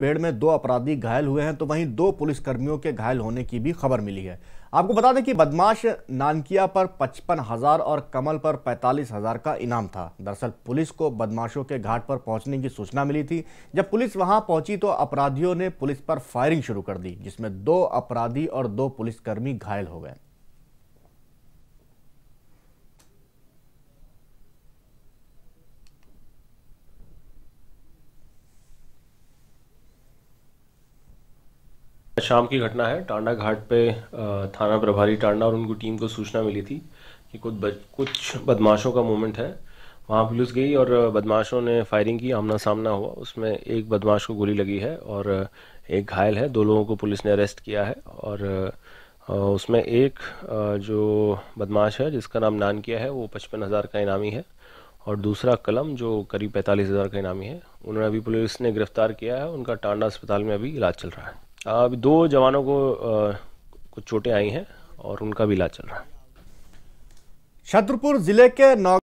पेड़ में दो अपराधी घायल हुए हैं तो वहीं दो पुलिसकर्मियों के घायल होने की भी खबर मिली है आपको बता दें कि बदमाश नानकिया पर पचपन हजार और कमल पर पैंतालीस हजार का इनाम था दरअसल पुलिस को बदमाशों के घाट पर पहुंचने की सूचना मिली थी जब पुलिस वहां पहुंची तो अपराधियों ने पुलिस पर फायरिंग शुरू कर दी जिसमें दो अपराधी और दो पुलिसकर्मी घायल हो गए शाम की घटना है टांडा घाट पे थाना प्रभारी टांडा और उनकी टीम को सूचना मिली थी कि कुछ कुछ बदमाशों का मूवमेंट है वहाँ पुलिस गई और बदमाशों ने फायरिंग की आमना सामना हुआ उसमें एक बदमाश को गोली लगी है और एक घायल है दो लोगों को पुलिस ने अरेस्ट किया है और उसमें एक जो बदमाश है जिसका नाम नान किया है वो पचपन हज़ार का इनामी है और दूसरा कलम जो करीब पैंतालीस हज़ार का इनामी है उन्होंने अभी पुलिस ने गिरफ्तार किया है उनका टांडा अस्पताल में अभी इलाज चल रहा है अभी दो जवानों को कुछ चोटें आई हैं और उनका भी इलाज चल रहा है छतरपुर जिले के नौ